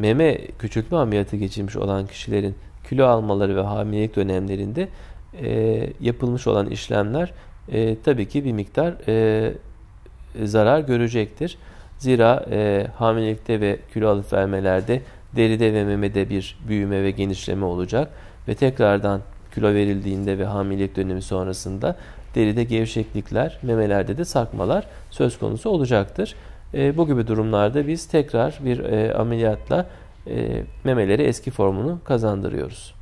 meme küçültme ameliyatı geçirmiş olan kişilerin kilo almaları ve hamilelik dönemlerinde e, yapılmış olan işlemler e, tabii ki bir miktar e, zarar görecektir. Zira e, hamilelikte ve kilo alıp vermelerde deride ve memede bir büyüme ve genişleme olacak ve tekrardan kilo verildiğinde ve hamilelik dönemi sonrasında deride gevşeklikler, memelerde de sarkmalar söz konusu olacaktır. E, bu gibi durumlarda biz tekrar bir e, ameliyatla e, memeleri eski formunu kazandırıyoruz.